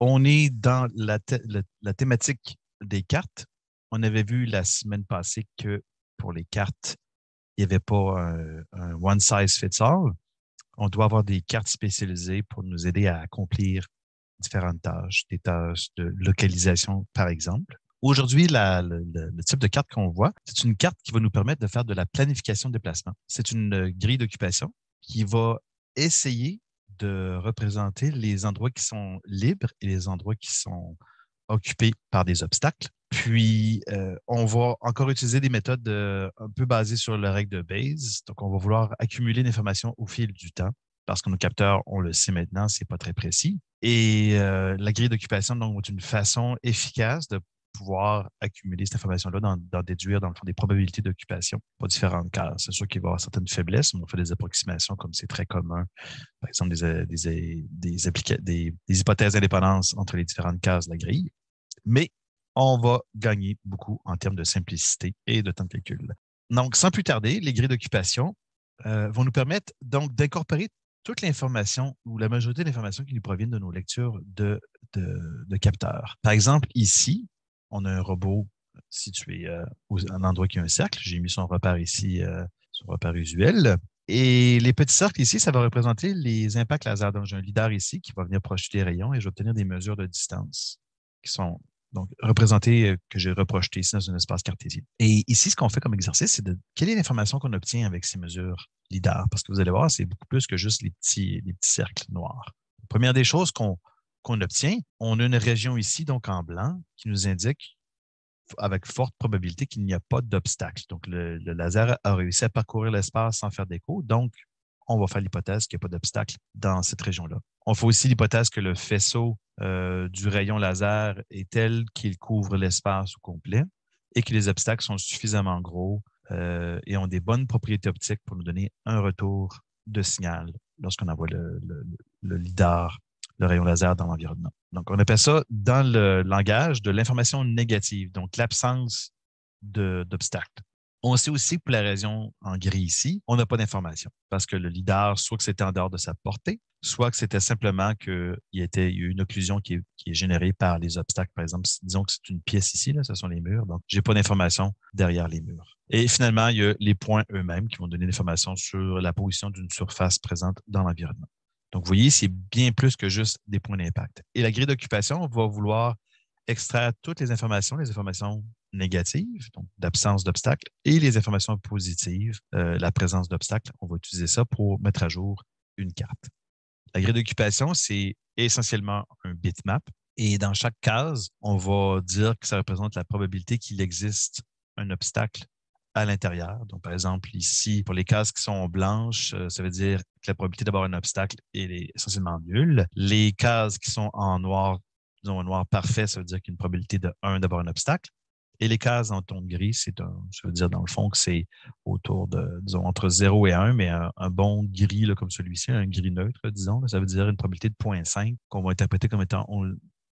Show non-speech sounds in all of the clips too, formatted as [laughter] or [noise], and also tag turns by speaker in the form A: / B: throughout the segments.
A: on est dans la, thématique des cartes. On avait vu la semaine passée que pour les cartes, il n'y avait pas un, un, one size fits all. On doit avoir des cartes spécialisées pour nous aider à accomplir différentes tâches, des tâches de localisation, par exemple. Aujourd'hui, le, type de carte qu'on voit, c'est une carte qui va nous permettre de faire de la planification de déplacement. C'est une euh, grille d'occupation qui va essayer de représenter les endroits qui sont libres et les endroits qui sont occupés par des obstacles. Puis, euh, on va encore utiliser des méthodes euh, un peu basées sur la règle de Bayes. Donc, on va vouloir accumuler l'information au fil du temps parce que nos capteurs, on le sait maintenant, c'est pas très précis. Et euh, la grille d'occupation, donc, est une façon efficace de pouvoir accumuler cette information-là, d'en déduire, dans le fond, des probabilités d'occupation pour différentes cases. C'est sûr qu'il va y avoir certaines faiblesses, on fait des approximations comme c'est très commun. Par exemple, euh, euh, des, des, hypothèses d'indépendance entre les différentes cases de la grille. Mais on va gagner beaucoup en termes de simplicité et de temps de calcul. Donc, sans plus tarder, les grilles d'occupation euh, vont nous permettre donc d'incorporer toute l'information ou la majorité de l'information qui nous provient de nos lectures de, de, de capteurs. Par exemple, ici, on a un robot situé à euh, un endroit qui a un cercle. J'ai mis son repère ici, euh, son repère usuel. Et les petits cercles ici, ça va représenter les impacts laser. Donc, j'ai un lidar ici qui va venir projeter des rayons et je vais obtenir des mesures de distance qui sont donc représentées, euh, que j'ai reprojetées ici dans un espace cartésien. Et ici, ce qu'on fait comme exercice, c'est de quelle est l'information qu'on obtient avec ces mesures lidar. Parce que vous allez voir, c'est beaucoup plus que juste les petits, les petits cercles noirs. première des choses qu'on qu'on obtient, on a une région ici, donc en blanc, qui nous indique avec forte probabilité qu'il n'y a pas d'obstacle. Donc, le, laser a réussi à parcourir l'espace sans faire d'écho. Donc, on va faire l'hypothèse qu'il n'y a pas d'obstacle dans cette région-là. On fait aussi l'hypothèse que le faisceau euh, du rayon laser est tel qu'il couvre l'espace au complet et que les obstacles sont suffisamment gros euh, et ont des bonnes propriétés optiques pour nous donner un retour de signal lorsqu'on envoie le LIDAR le rayon laser dans l'environnement. Donc, on appelle ça dans le langage de l'information négative, donc l'absence d'obstacles. On sait aussi que pour la région en gris ici, on n'a pas d'information parce que le lidar, soit que c'était en dehors de sa portée, soit que c'était simplement qu'il y a une occlusion qui est, générée par les obstacles. Par exemple, disons que c'est une pièce ici, là, ce sont les murs, donc j'ai pas d'information derrière les murs. Et finalement, il y a les points eux-mêmes qui vont donner l'information sur la position d'une surface présente dans l'environnement. Donc, vous voyez, c'est bien plus que juste des points d'impact. Et la grille d'occupation va vouloir extraire toutes les informations, les informations négatives, donc d'absence d'obstacles, et les informations positives, euh, la présence d'obstacles. On va utiliser ça pour mettre à jour une carte. La grille d'occupation, c'est essentiellement un bitmap. Et dans chaque case, on va dire que ça représente la probabilité qu'il existe un obstacle à l'intérieur. Donc, par exemple, ici, pour les cases qui sont blanches, euh, ça veut dire que la probabilité d'avoir un obstacle est essentiellement nulle. Les cases qui sont en noir, disons en noir parfait, ça veut dire qu'il y a une probabilité de 1 d'avoir un obstacle. Et les cases en ton gris, c'est un, je dire dans le fond que c'est autour de, disons, entre 0 et 1, mais un, bon gris comme celui-ci, un gris neutre, disons, ça veut dire une probabilité de 0.5 qu'on va interpréter comme étant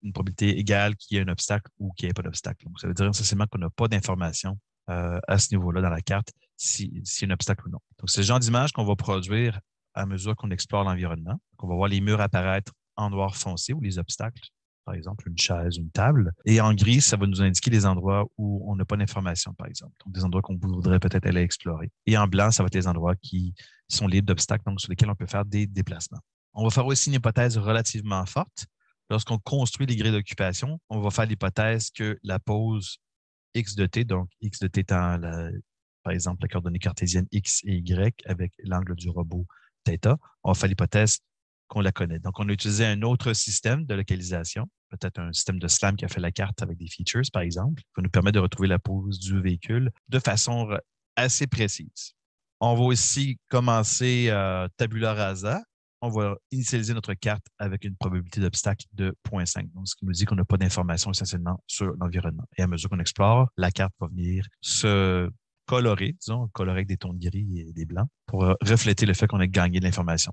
A: une probabilité égale qu'il y ait un obstacle ou qu'il n'y ait pas d'obstacle. Donc, ça veut dire essentiellement qu'on n'a pas d'information euh, à ce niveau-là dans la carte, s'il si y a un obstacle ou non. Donc, c'est le genre d'image qu'on va produire à mesure qu'on explore l'environnement. On va voir les murs apparaître en noir foncé ou les obstacles, par exemple une chaise, une table. Et en gris, ça va nous indiquer les endroits où on n'a pas d'information, par exemple. Donc, des endroits qu'on voudrait peut-être aller explorer. Et en blanc, ça va être les endroits qui sont libres d'obstacles, donc sur lesquels on peut faire des déplacements. On va faire aussi une hypothèse relativement forte. Lorsqu'on construit les grilles d'occupation, on va faire l'hypothèse que la pose x de t, donc x de t étant, par exemple, la coordonnée cartésienne x et y avec l'angle du robot θ, on fait l'hypothèse qu'on la connaît. Donc, on a utilisé un autre système de localisation, peut-être un système de SLAM qui a fait la carte avec des features, par exemple, qui nous permet de retrouver la pose du véhicule de façon assez précise. On va aussi commencer euh, tabula rasa on va initialiser notre carte avec une probabilité d'obstacle de 0.5. Donc, ce qui nous dit qu'on n'a pas d'informations essentiellement sur l'environnement. Et à mesure qu'on explore, la carte va venir se colorer, disons, colorer avec des tons de gris et des blancs pour euh, refléter le fait qu'on a gagné de l'information.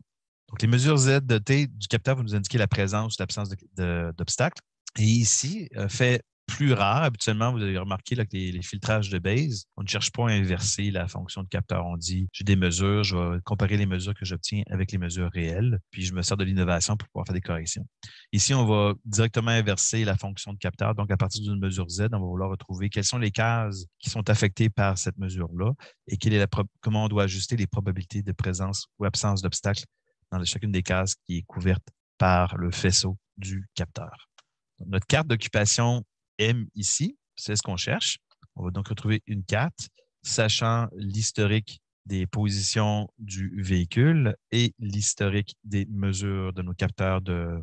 A: Donc, les mesures Z de T du capteur vont nous indiquer la présence ou l'absence d'obstacle. Et ici, euh, fait plus rare. Habituellement, vous avez remarqué que les, filtrages de base, on ne cherche pas à inverser la fonction de capteur. On dit, j'ai des mesures, je vais comparer les mesures que j'obtiens avec les mesures réelles, puis je me sers de l'innovation pour pouvoir faire des corrections. Ici, on va directement inverser la fonction de capteur. Donc, à partir d'une mesure Z, on va vouloir retrouver quelles sont les cases qui sont affectées par cette mesure-là et quelle est la comment on doit ajuster les probabilités de présence ou absence d'obstacles dans chacune des cases qui est couverte par le faisceau du capteur. notre carte d'occupation M ici. C'est ce qu'on cherche. On va donc retrouver une carte, sachant l'historique des positions du véhicule et l'historique des mesures de nos capteurs de,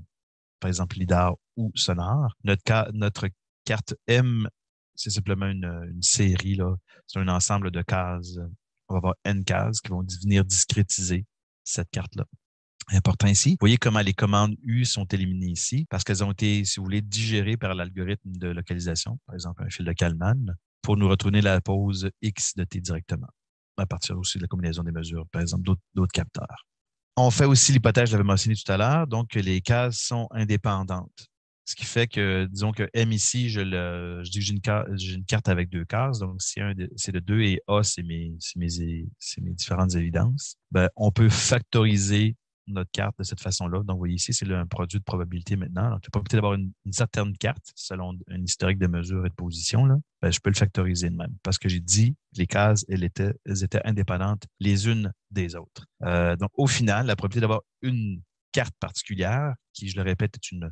A: par exemple, LIDAR ou sonar. Notre, carte M, c'est simplement une, une série, c'est un ensemble de cases. On va avoir N cases qui vont venir discrétiser cette carte-là important ici. Vous voyez comment les commandes U sont éliminées ici parce qu'elles ont été, si vous voulez, digérées par l'algorithme de localisation, par exemple un fil de Kalman, pour nous retourner la pose X de T directement, à partir aussi de la combinaison des mesures, par exemple d'autres capteurs. On fait aussi l'hypothèse, que j'avais mentionnée tout à l'heure, donc que les cases sont indépendantes. Ce qui fait que, disons que M ici, je, dis que j'ai une, carte avec deux cases, donc si c'est le 2 et A, c'est mes, différentes évidences, ben, on peut factoriser notre carte de cette façon-là. Donc, vous voyez ici, c'est un produit de probabilité maintenant. Donc, la probabilité d'avoir une, certaine carte selon un historique de mesures et de position, là, ben, je peux le factoriser de même parce que j'ai dit les cases, elles étaient, étaient indépendantes les unes des autres. Euh, donc, au final, la probabilité d'avoir une carte particulière, qui, je le répète, est une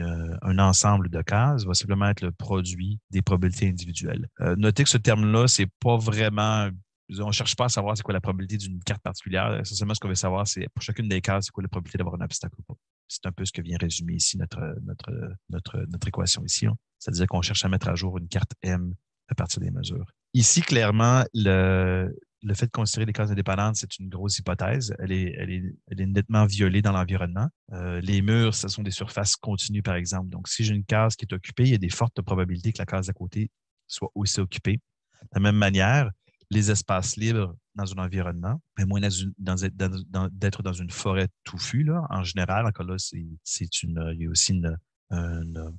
A: euh, un ensemble de cases va simplement être le produit des probabilités individuelles. Euh, notez que ce terme-là, ce n'est pas vraiment on ne cherche pas à savoir c'est quoi la probabilité d'une carte particulière. Essentiellement, ce qu'on veut savoir, c'est pour chacune des cases, c'est quoi la probabilité d'avoir un obstacle ou pas. C'est un peu ce que vient résumer ici notre, notre, notre, notre équation ici. Hein. C'est-à-dire qu'on cherche à mettre à jour une carte M à partir des mesures. Ici, clairement, le, fait de considérer les cases indépendantes, c'est une grosse hypothèse. Elle est, elle est, nettement violée dans l'environnement. Euh, les murs, ce sont des surfaces continues, par exemple. Donc, si j'ai une case qui est occupée, il y a des fortes probabilités que la case à côté soit aussi occupée. De la même manière, les espaces libres dans un environnement, mais moins d'être dans, une, forêt touffue. En général, encore là, c'est une, il y a aussi une,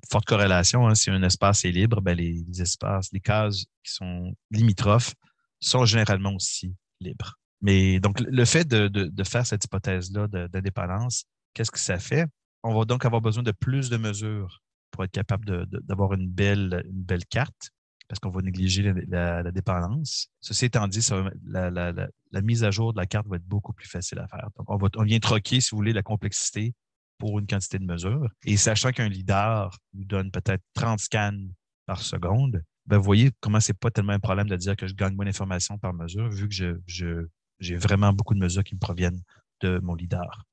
A: forte corrélation. Hein. Si un espace est libre, ben, les, espaces, les cases qui sont limitrophes sont généralement aussi libres. Mais donc, le fait de, faire cette hypothèse-là d'indépendance, qu'est-ce que ça fait? On va donc avoir besoin de plus de mesures pour être capable d'avoir une belle, une belle carte parce qu'on va négliger la, dépendance. Ceci étant dit, la, mise à jour de la carte va être beaucoup plus facile à faire. Donc, on, vient troquer, si vous voulez, la complexité pour une quantité de mesures. Et sachant qu'un leader nous donne peut-être 30 scans par seconde, ben, vous voyez comment ce n'est pas tellement un problème de dire que je gagne moins d'informations par mesure, vu que j'ai vraiment beaucoup de mesures qui me proviennent de mon leader.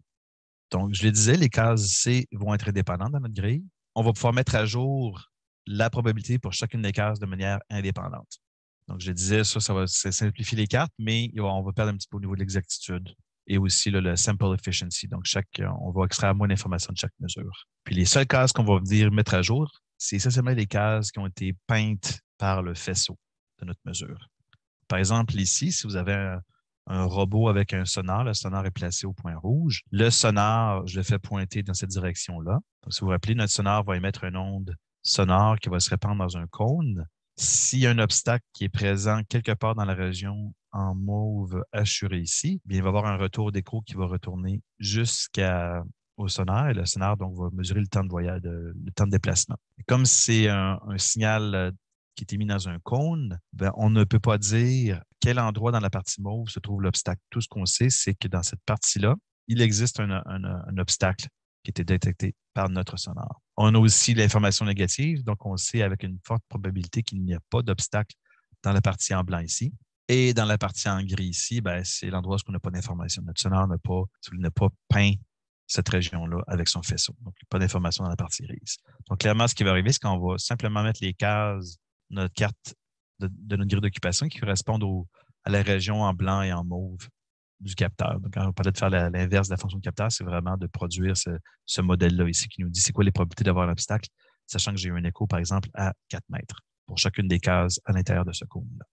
A: Donc, je le disais, les cases C vont être indépendantes dans notre grille. On va pouvoir mettre à jour la probabilité pour chacune des cases de manière indépendante. Donc, je disais, ça, ça va simplifier les cartes, mais on va perdre un petit peu au niveau de l'exactitude et aussi le sample efficiency. Donc, chaque, on va extraire moins d'informations de chaque mesure. Puis, les seules cases qu'on va venir mettre à jour, c'est essentiellement les cases qui ont été peintes par le faisceau de notre mesure. Par exemple, ici, si vous avez un, robot avec un sonar, le sonar est placé au point rouge. Le sonar, je le fais pointer dans cette direction-là. Donc, si vous vous rappelez, notre sonar va émettre une onde sonore qui va se répandre dans un cône. S'il y a un obstacle qui est présent quelque part dans la région en mauve assuré ici, bien, il va y avoir un retour d'écho qui va retourner jusqu'au sonar et le sonar donc, va mesurer le temps de voyage, le temps de déplacement. comme c'est un, signal euh, qui est émis dans un cône, ben, on ne peut pas dire quel endroit dans la partie mauve se trouve l'obstacle. Tout ce qu'on sait, c'est que dans cette partie-là, il existe un obstacle qui était détecté par notre sonore. On a aussi l'information négative, donc on sait avec une forte probabilité qu'il n'y a pas d'obstacle dans la partie en blanc ici. Et dans la partie en gris ici, ben, c'est l'endroit où on n'a pas d'information. Notre sonore n'a pas, pas peint cette région-là avec son faisceau. Donc, pas d'information dans la partie grise. Donc, clairement, ce qui va arriver, c'est qu'on va simplement mettre les cases, notre carte de, notre grille d'occupation qui correspondent à la région en blanc et en mauve du capteur. Donc, quand on parlait de faire l'inverse de la fonction de capteur, c'est vraiment de produire ce, ce modèle-là ici qui nous dit c'est quoi les probabilités d'avoir un obstacle, sachant que j'ai eu un écho, par exemple, à 4 mètres pour chacune des cases à l'intérieur de ce cône-là.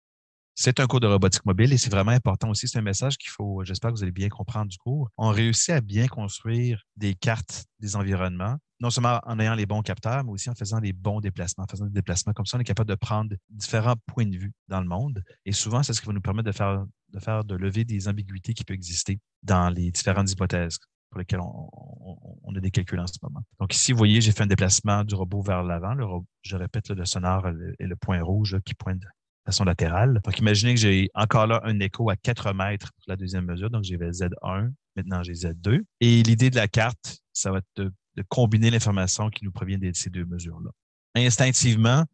A: C'est un cours de robotique mobile et c'est vraiment important aussi. C'est un message qu'il faut, j'espère que vous allez bien comprendre du cours. On réussit à bien construire des cartes des environnements, non seulement en ayant les bons capteurs, mais aussi en faisant les bons déplacements. En faisant des déplacements comme ça, on est capable de prendre différents points de vue dans le monde. Et souvent, c'est ce qui va nous permettre de faire, de lever des ambiguïtés qui peuvent exister dans les différentes hypothèses pour lesquelles on, a des calculs en ce moment. Donc ici, vous voyez, j'ai fait un déplacement du robot vers l'avant. je répète, le, sonar est le point rouge qui pointe façon latérale. Donc, imaginez que j'ai encore là un écho à 4 mètres pour la deuxième mesure. Donc, j'avais Z1, maintenant j'ai Z2. Et l'idée de la carte, ça va être de, combiner l'information qui nous provient de ces deux mesures-là. Instinctivement,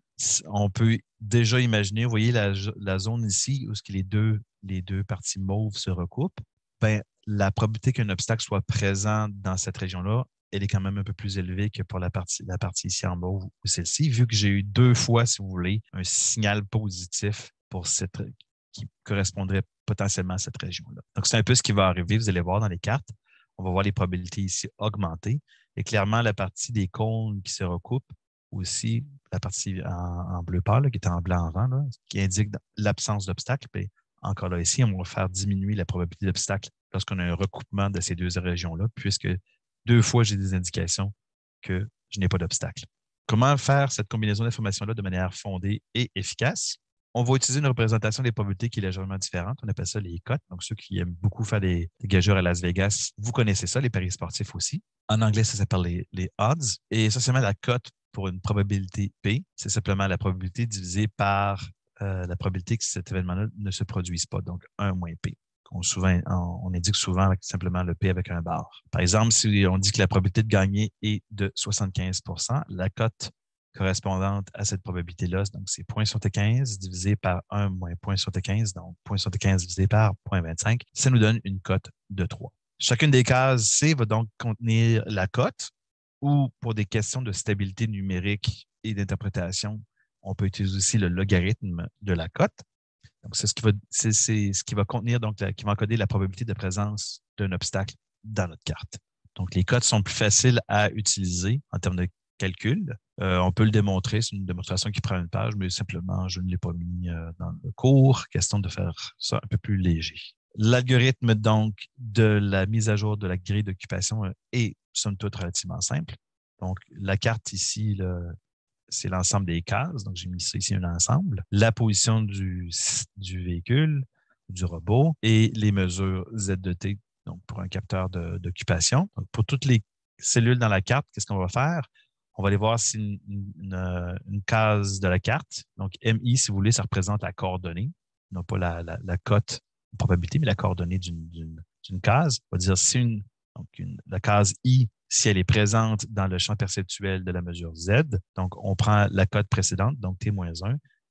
A: on peut déjà imaginer, vous voyez la, zone ici où ce que les deux, les deux parties mauves se recoupent. Bien, la probabilité qu'un obstacle soit présent dans cette région-là elle est quand même un peu plus élevée que pour la partie, la partie ici en bas ou celle-ci, vu que j'ai eu deux fois, si vous voulez, un signal positif pour cette qui correspondrait potentiellement à cette région-là. Donc, c'est un peu ce qui va arriver. Vous allez voir dans les cartes. On va voir les probabilités ici augmenter. Et clairement, la partie des cônes qui se recoupent aussi, la partie en, bleu pâle, qui est en blanc en là, qui indique l'absence d'obstacle. Ben, encore là, ici, on va faire diminuer la probabilité d'obstacle lorsqu'on a un recoupement de ces deux régions-là, puisque deux fois, j'ai des indications que je n'ai pas d'obstacle. Comment faire cette combinaison d'informations-là de manière fondée et efficace? On va utiliser une représentation des probabilités qui est légèrement différente. On appelle ça les cotes. Donc, ceux qui aiment beaucoup faire des, gageurs à Las Vegas, vous connaissez ça, les paris sportifs aussi. En anglais, ça s'appelle les, odds. Et essentiellement, la cote pour une probabilité P, c'est simplement la probabilité divisée par euh, la probabilité que cet événement-là ne se produise pas, donc 1 moins P on, dit indique souvent simplement le P avec un bar. Par exemple, si on dit que la probabilité de gagner est de 75 la cote correspondante à cette probabilité-là, donc c'est 0.75 divisé par 1 moins 0.75, donc 0.75 divisé par 0.25, ça nous donne une cote de 3. Chacune des cases C va donc contenir la cote ou pour des questions de stabilité numérique et d'interprétation, on peut utiliser aussi le logarithme de la cote. C'est ce qui va, c'est, ce qui va contenir, donc, qui va encoder la probabilité de présence d'un obstacle dans notre carte. Donc, les codes sont plus faciles à utiliser en termes de calcul. Euh, on peut le démontrer, c'est une démonstration qui prend une page, mais simplement, je ne l'ai pas mis euh, dans le cours. Question de faire ça un peu plus léger. L'algorithme, donc, de la mise à jour de la grille d'occupation est, somme toute, relativement simple. Donc, la carte ici, le, c'est l'ensemble des cases. Donc, j'ai mis ici, un ensemble. La position du, véhicule, du robot et les mesures Z de T, donc pour un capteur d'occupation. Pour toutes les cellules dans la carte, qu'est-ce qu'on va faire? On va aller voir si une, euh, case de la carte, donc MI, si vous voulez, ça représente la coordonnée, non pas la, la, la cote, probabilité, mais la coordonnée d'une case. On va dire si donc la case I si elle est présente dans le champ perceptuel de la mesure Z. Donc, on prend la cote précédente, donc T-1,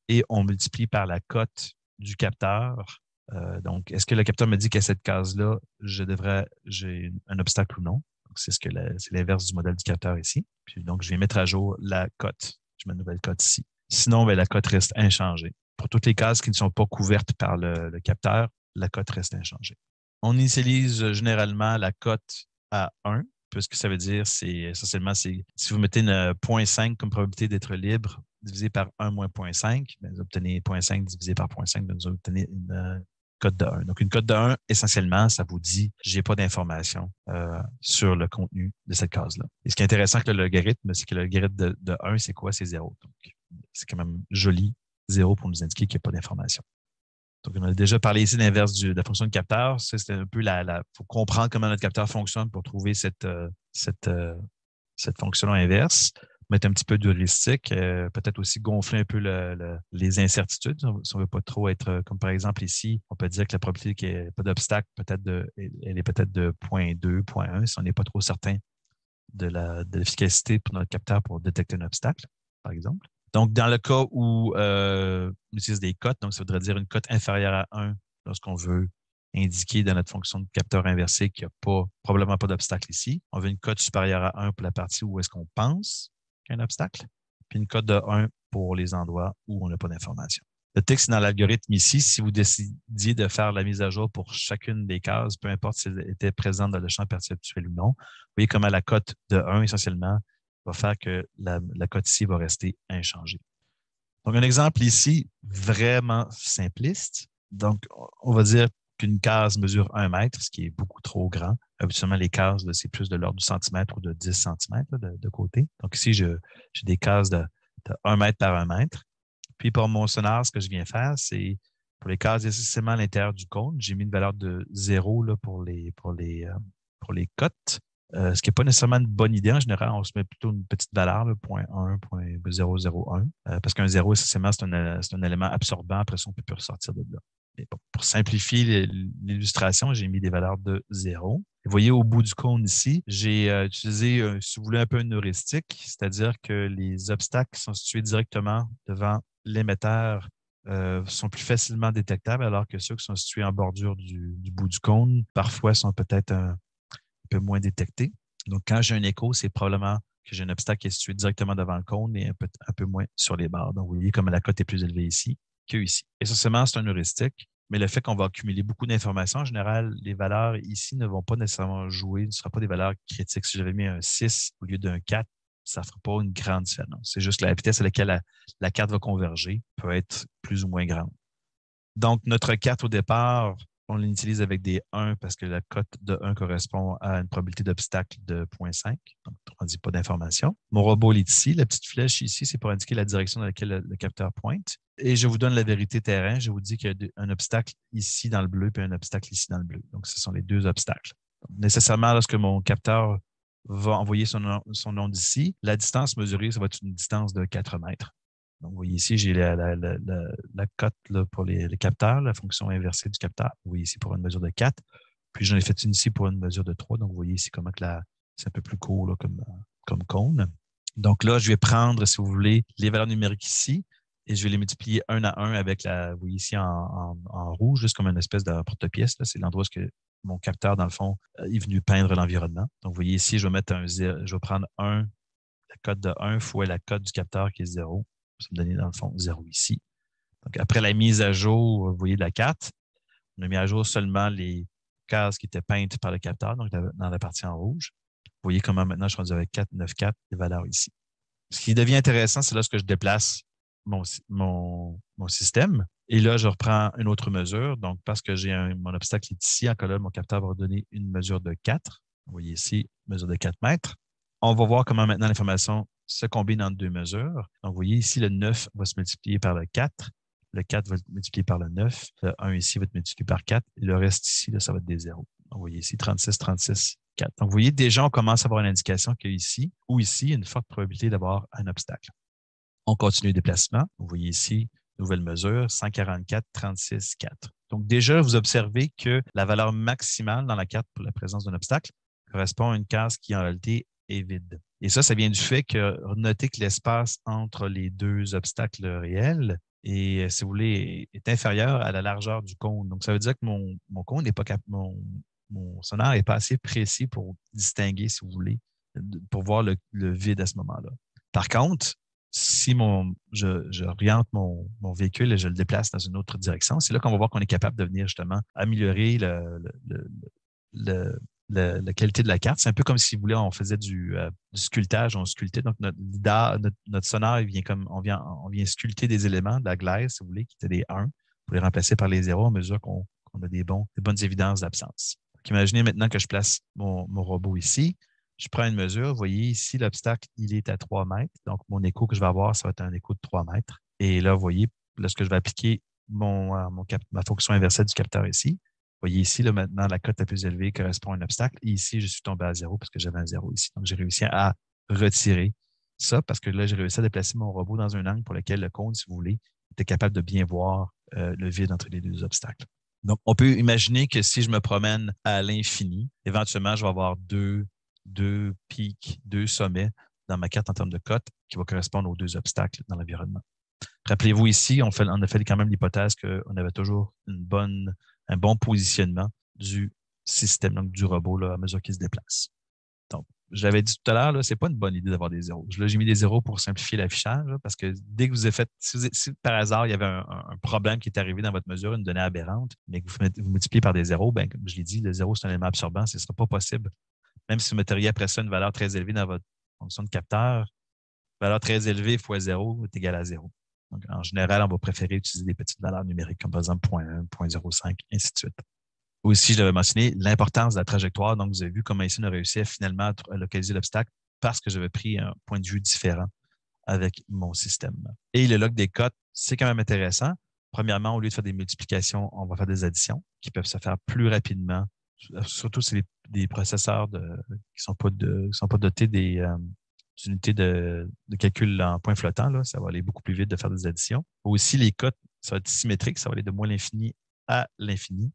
A: et on multiplie par la cote du capteur. Euh, donc, est-ce que le capteur me dit qu'à cette case-là, je devrais, j'ai un obstacle ou non? C'est ce que c'est l'inverse du modèle du capteur ici. Puis donc, je vais mettre à jour la cote. Je mets une nouvelle cote ici. Sinon, ben, la cote reste inchangée. Pour toutes les cases qui ne sont pas couvertes par le, le capteur, la cote reste inchangée. On initialise généralement la cote à 1 ce que ça veut dire, c'est essentiellement, c'est si vous mettez une 0.5 euh, comme probabilité d'être libre divisé par 1 moins 0.5, ben, vous obtenez 0.5 divisé par 0.5, vous obtenez une euh, cote de 1. Donc, une cote de 1, essentiellement, ça vous dit, je n'ai pas d'informations euh, sur le contenu de cette case-là. Et ce qui est intéressant avec le logarithme, c'est que le logarithme de, 1, c'est quoi? C'est 0. Donc, c'est quand même joli 0 pour nous indiquer qu'il n'y a pas d'information. Donc, on a déjà parlé ici de l'inverse de la fonction de capteur. C'est un peu la, la. faut comprendre comment notre capteur fonctionne pour trouver cette, euh, euh, cette, fonction inverse. Mettre un petit peu de euh, peut-être aussi gonfler un peu les incertitudes. Si on ne veut pas trop être, euh, comme par exemple ici, on peut dire que la probabilité qu'il n'y ait pas d'obstacle, peut-être elle est peut-être de 0.2, 0.1, si on n'est pas trop certain de l'efficacité pour notre capteur pour détecter un obstacle, par exemple. Donc, dans le cas où euh, on utilise des cotes, donc ça voudrait dire une cote inférieure à 1 lorsqu'on veut indiquer dans notre fonction de capteur inversé qu'il n'y a pas, probablement pas d'obstacle ici. On veut une cote supérieure à 1 pour la partie où est-ce qu'on pense qu'il y a un obstacle, puis une cote de 1 pour les endroits où on n'a pas d'information. Le texte est dans l'algorithme ici. Si vous décidiez de faire la mise à jour pour chacune des cases, peu importe si elle était présente dans le champ perceptuel ou non, vous voyez comment la cote de 1 essentiellement va faire que la, la cote ici va rester inchangée. Donc, un exemple ici, vraiment simpliste. Donc, on va dire qu'une case mesure un mètre, ce qui est beaucoup trop grand. Habituellement, les cases, c'est plus de l'ordre du centimètre ou de 10 centimètres de, côté. Donc, ici, j'ai des cases de, 1 mètre par 1 mètre. Puis, pour mon sonar, ce que je viens faire, c'est pour les cases essentiellement à l'intérieur du cône, j'ai mis une valeur de zéro pour, les, pour, les, euh, pour les cotes. Euh, ce qui n'est pas nécessairement une bonne idée en général, on se met plutôt une petite valeur, le 0.1, 0.001, parce qu'un zéro, essentiellement, c'est un, élément absorbant, après ça, on ne peut plus ressortir de là. Mais pour simplifier l'illustration, j'ai mis des valeurs de 0. Vous voyez au bout du cône ici, j'ai euh, utilisé, si vous voulez, un peu une heuristique, c'est-à-dire que les obstacles qui sont situés directement devant l'émetteur euh, sont plus facilement détectables, alors que ceux qui sont situés en bordure du, du bout du cône, parfois sont peut-être un, un peu moins détecté. Donc, quand j'ai un écho, c'est probablement que j'ai un obstacle qui est situé directement devant le cône et un peu, un peu moins sur les barres. Donc, vous voyez comme la cote est plus élevée ici que ici. Essentiellement, c'est un heuristique, mais le fait qu'on va accumuler beaucoup d'informations, en général, les valeurs ici ne vont pas nécessairement jouer, ne seront pas des valeurs critiques. Si j'avais mis un 6 au lieu d'un 4, ça ne fera pas une grande différence. C'est juste la vitesse à laquelle la, la, carte va converger peut être plus ou moins grande. Donc, notre carte au départ on l'utilise avec des 1 parce que la cote de 1 correspond à une probabilité d'obstacle de 0.5. Donc, on ne dit pas d'information. Mon robot est ici. La petite flèche ici, c'est pour indiquer la direction dans laquelle le, capteur pointe. Et je vous donne la vérité terrain. Je vous dis qu'il y a un obstacle ici dans le bleu et un obstacle ici dans le bleu. Donc, ce sont les deux obstacles. nécessairement, lorsque mon capteur va envoyer son, son onde ici, la distance mesurée, ça va être une distance de 4 mètres. Donc, vous voyez ici, j'ai la, cote pour les, capteurs, la fonction inversée du capteur. Vous voyez ici pour une mesure de 4. Puis j'en ai fait une ici pour une mesure de 3. Donc, vous voyez ici comment c'est un peu plus court comme, comme cône. Donc là, je vais prendre, si vous voulez, les valeurs numériques ici et je vais les multiplier un à un avec la, vous voyez ici en, rouge, juste comme une espèce de porte-pièce. C'est l'endroit où mon capteur, dans le fond, euh, est venu peindre l'environnement. Donc, vous voyez ici, je vais je vais prendre 1, la cote de 1 fois la cote du capteur qui est 0. Ça me donnait dans le fond 0 ici. Donc, après la mise à jour, vous voyez de la carte, on a mis à jour seulement les cases qui étaient peintes par le capteur, donc dans la partie en rouge. Vous voyez comment maintenant je suis rendu avec 4, 9, 4, les valeurs ici. Ce qui devient intéressant, c'est lorsque je déplace mon, système. Et là, je reprends une autre mesure. Donc, parce que j'ai mon obstacle est ici, en colonne, mon capteur va donner une mesure de 4. Vous voyez ici, mesure de 4 mètres. On va voir comment maintenant l'information se combine entre deux mesures. Donc, vous voyez ici, le 9 va se multiplier par le 4. Le 4 va se multiplier par le 9. Le 1 ici va être multiplié par 4. Et le reste ici, là, ça va être des zéros. Donc, vous voyez ici, 36, 36, 4. Donc, vous voyez, déjà, on commence à avoir une indication qu'ici ou ici, il y a une forte probabilité d'avoir un obstacle. On continue le déplacement. Vous voyez ici, nouvelle mesure, 144, 36, 4. Donc, déjà, vous observez que la valeur maximale dans la carte pour la présence d'un obstacle correspond à une case qui, en réalité, vide. Et ça, ça vient du fait que notez que l'espace entre les deux obstacles réels est, si vous voulez, est inférieur à la largeur du cône. Donc, ça veut dire que mon, mon cône n'est pas capable mon, mon sonar n'est pas assez précis pour distinguer, si vous voulez, pour voir le, vide à ce moment-là. Par contre, si mon, je, mon, véhicule et je le déplace dans une autre direction, c'est là qu'on va voir qu'on est capable de venir justement améliorer le la, qualité de la carte. C'est un peu comme si vous voulez, on faisait du, euh, sculptage, on sculptait. Donc, notre, notre, vient on, vient, on vient sculpter des éléments de la glace si vous voulez, qui étaient des 1, pour les remplacer par les 0 à mesure qu'on a des, bons, des bonnes évidences d'absence. Imaginez maintenant que je place mon, robot ici. Je prends une mesure. Vous voyez ici, l'obstacle, il est à 3 mètres. Donc, mon écho que je vais avoir, ça va être un écho de 3 mètres. Et là, vous voyez, lorsque je vais appliquer mon, euh, ma fonction inversée du capteur ici, voyez ici, là, maintenant, la cote la plus élevée correspond à un obstacle. Et ici, je suis tombé à zéro parce que j'avais un zéro ici. Donc, j'ai réussi à retirer ça parce que là, j'ai réussi à déplacer mon robot dans un angle pour lequel le cône, si vous voulez, était capable de bien voir euh, le vide entre les deux obstacles. Donc, on peut imaginer que si je me promène à l'infini, éventuellement, je vais avoir deux, deux pics, deux sommets dans ma carte en termes de cote qui vont correspondre aux deux obstacles dans l'environnement. Rappelez-vous ici, on, fait, on a fait quand même l'hypothèse qu'on avait toujours une bonne un bon positionnement du système, donc du robot à mesure qu'il se déplace. Donc, je l'avais dit tout à l'heure, ce n'est pas une bonne idée d'avoir des zéros. Là, j'ai mis des zéros pour simplifier l'affichage, parce que dès que vous avez fait, si, par hasard il y avait un, problème qui est arrivé dans votre mesure, une donnée aberrante, mais que vous, multipliez par des zéros, ben comme je l'ai dit, le zéro, c'est un élément absorbant, ce ne sera pas possible. Même si vous mettez après ça une valeur très élevée dans votre fonction de capteur, valeur très élevée fois zéro est égale à zéro en général, on va préférer utiliser des petites valeurs numériques comme par exemple 0.1, 0.05, ainsi de suite. Aussi, je l'avais mentionné, l'importance de la trajectoire. Donc, vous avez vu comment ici, on a réussi à finalement localiser l'obstacle parce que j'avais pris un point de vue différent avec mon système. Et le log des cotes, c'est quand même intéressant. Premièrement, au lieu de faire des multiplications, on va faire des additions qui peuvent se faire plus rapidement, surtout si des processeurs qui ne sont, pas dotés des, euh, unité de, calcul en point flottant, là, ça va aller beaucoup plus vite de faire des additions. Aussi, les cotes, ça va être symétrique, ça va aller de moins l'infini à l'infini,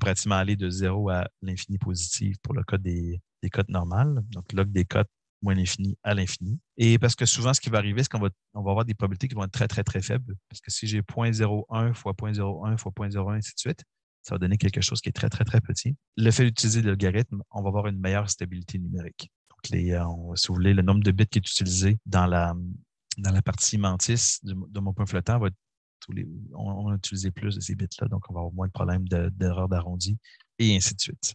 A: pratiquement aller de 0 à l'infini positif pour le code des, des cotes normales, donc log des cotes moins l'infini à l'infini. Et parce que souvent, ce qui va arriver, c'est qu'on va, on va avoir des probabilités qui vont être très, très, très faibles. Parce que si j'ai 0.01 fois 0.01 fois 0.01, ainsi de suite, ça va donner quelque chose qui est très, très, très petit. Le fait d'utiliser le logarithme, on va avoir une meilleure stabilité numérique. Euh, si vous voulez, le nombre de bits qui est utilisé dans la, dans la partie mantis de, mon point flottant on, va utiliser plus de ces bits-là, donc on va avoir moins de problèmes d'erreur d'arrondi et ainsi de suite.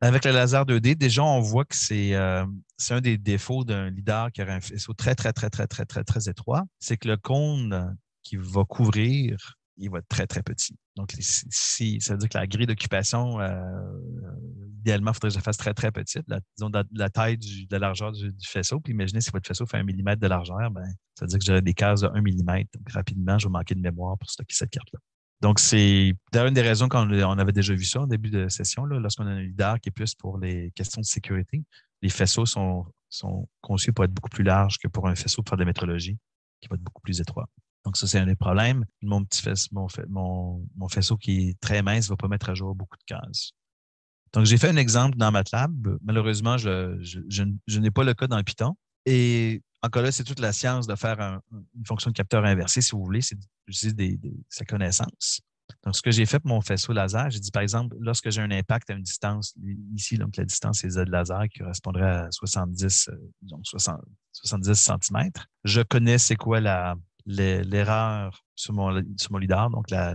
A: Avec le laser 2D, déjà, on voit que euh, c'est un des défauts d'un LIDAR qui a un faisceau très, très, très, très, très, très, très étroit. C'est que le cône qui va couvrir, il va être très, très petit. Donc, ça veut dire que la grille d'occupation, euh, idéalement, il faudrait que je la fasse très, très petite, la, disons la, taille de la largeur du, faisceau. Puis imaginez si votre faisceau fait un millimètre de largeur, ben, ça veut dire que j'aurais des cases de 1 millimètre. Donc, rapidement, je vais manquer de mémoire pour stocker cette carte-là. Donc, c'est d'ailleurs une des raisons qu'on on avait déjà vu ça en début de session, lorsqu'on a un leader qui est plus pour les questions de sécurité. Les faisceaux sont, sont conçus pour être beaucoup plus larges que pour un faisceau pour faire de la métrologie, qui va être beaucoup plus étroit. Donc, ça, c'est un des problèmes. Mon petit mon, faisceau qui est très mince ne va pas mettre à jour beaucoup de cases. Donc, j'ai fait un exemple dans MATLAB. Malheureusement, je, n'ai pas le cas dans Python. Et encore là, c'est toute la science de faire une fonction de capteur inversée, si vous voulez. C'est des, des, sa connaissance. Donc, ce que j'ai fait pour mon faisceau laser, j'ai dit, par exemple, lorsque j'ai un impact à une distance, ici, donc la distance c'est Z laser qui correspondrait à 70, donc 70 cm, je connais c'est quoi la, l'erreur sur mon, sur donc la,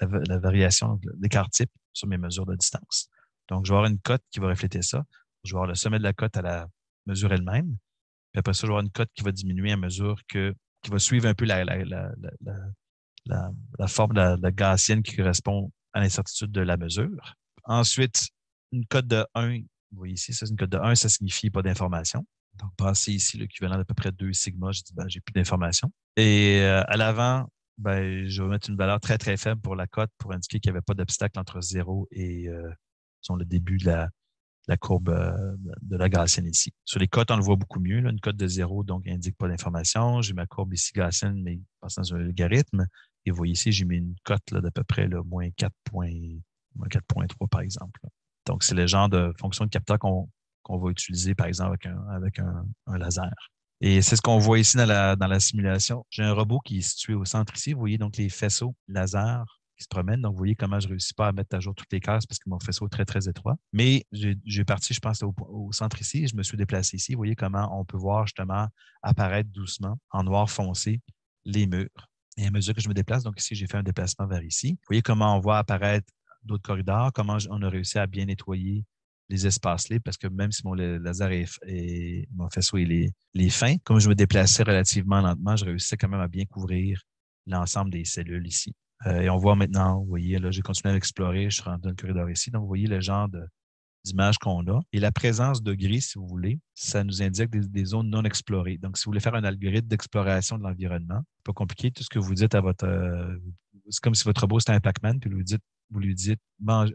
A: variation, l'écart type sur mes mesures de distance. Donc, je vais avoir une cote qui va refléter ça. Je vais avoir le sommet de la cote à la mesure elle-même. Puis après ça, je vais avoir une cote qui va diminuer à mesure que, qui va suivre un peu la, forme de la, gaussienne qui correspond à l'incertitude de la mesure. Ensuite, une cote de 1, vous voyez ici, c'est une cote de 1, ça signifie pas d'information. Donc, passer ici l'équivalent d'à peu près 2 sigma, j'ai dit, ben, j'ai plus d'informations. Et euh, à l'avant, ben, je vais mettre une valeur très, très faible pour la cote pour indiquer qu'il n'y avait pas d'obstacle entre 0 et euh, le début de la, courbe de la euh, gaussienne ici. Sur les cotes, on le voit beaucoup mieux. Une cote de 0, donc, indique pas d'information. J'ai ma courbe ici gaussienne, mais passe dans un algorithme. Et vous voyez ici, j'ai mis une cote d'à peu près là, moins 4.3, par exemple. Donc, c'est le genre de fonction de capteur qu'on qu'on va utiliser, par exemple, avec un, laser. Et c'est ce qu'on voit ici dans la, simulation. J'ai un robot qui est situé au centre ici. Vous voyez donc les faisceaux laser qui se promènent. Donc, vous voyez comment je ne réussis pas à mettre à jour toutes les cases parce que mon faisceau est très, très étroit. Mais j'ai parti, je pense, au, au, centre ici. Je me suis déplacé ici. Vous voyez comment on peut voir justement apparaître doucement en noir foncé les murs. Et à mesure que je me déplace, donc ici, j'ai fait un déplacement vers ici. Vous voyez comment on voit apparaître d'autres corridors, comment on a réussi à bien nettoyer les espaces libres parce que même si mon laser m'a et mon faisceau fins, est, comme je me déplaçais relativement lentement, je réussissais quand même à bien couvrir l'ensemble des cellules ici. Euh, et on voit maintenant, vous voyez, là, j'ai continué à explorer, je suis rentré dans le corridor ici, donc vous voyez le genre d'image qu'on a. Et la présence de gris, si vous voulez, ça nous indique des, zones non explorées. Donc, si vous voulez faire un algorithme d'exploration de l'environnement, pas compliqué, tout ce que vous dites à votre... Euh, c'est comme si votre robot c'était un Pac-Man, puis vous dites vous lui dites mange,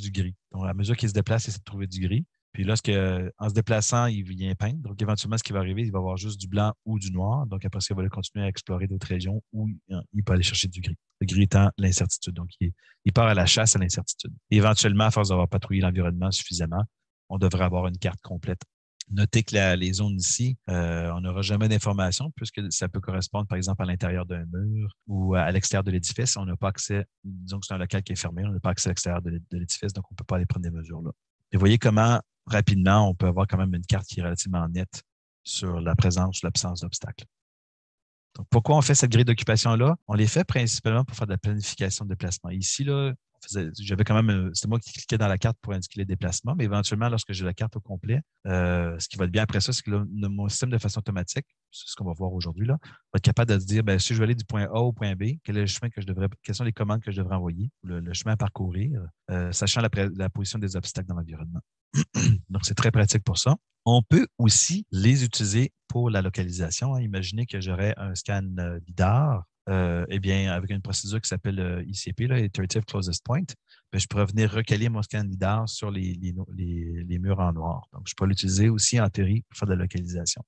A: du gris. Donc, à mesure qu'il se déplace, il essaie de trouver du gris. Puis lorsque, en se déplaçant, il vient peindre. Donc, éventuellement, ce qui va arriver, il va avoir juste du blanc ou du noir. Donc, après ça, il va continuer à explorer d'autres régions où il peut aller chercher du gris. Le gris étant l'incertitude. Donc, il, il, part à la chasse à l'incertitude. Éventuellement, à force d'avoir patrouillé l'environnement suffisamment, on devrait avoir une carte complète Notez que les zones ici, euh, on n'aura jamais d'informations puisque ça peut correspondre, par exemple, à l'intérieur d'un mur ou à, l'extérieur de l'édifice. On n'a pas accès, disons que c'est un local qui est fermé, on n'a pas accès à l'extérieur de l'édifice, donc on ne peut pas aller prendre des mesures là. Et voyez comment rapidement on peut avoir quand même une carte qui est relativement nette sur la présence ou l'absence d'obstacles. Donc, pourquoi on fait cette grille d'occupation-là? On les fait principalement pour faire de la planification de déplacement. Ici, là, j'avais quand même, euh, c'était moi qui cliquais dans la carte pour indiquer les déplacements, mais éventuellement, lorsque j'ai la carte au complet, euh, ce qui va être bien après ça, c'est que mon système de façon automatique, c'est ce qu'on va voir aujourd'hui, va être capable de se dire, ben, si je veux aller du point A au point B, quel est le chemin que je devrais, quelles sont les commandes que je devrais envoyer, le, chemin à parcourir, euh, sachant la, position des obstacles dans l'environnement. [clears throat] Donc, c'est très pratique pour ça. On peut aussi les utiliser pour la localisation. Hein. Imaginez que j'aurais un scan LIDAR euh, eh bien, avec une procédure qui s'appelle euh, ICP, Iterative Closest Point, ben, je pourrais venir recaler mon scan LIDAR sur les, les, murs en noir. Donc, je pourrais l'utiliser aussi en théorie pour faire de la localisation.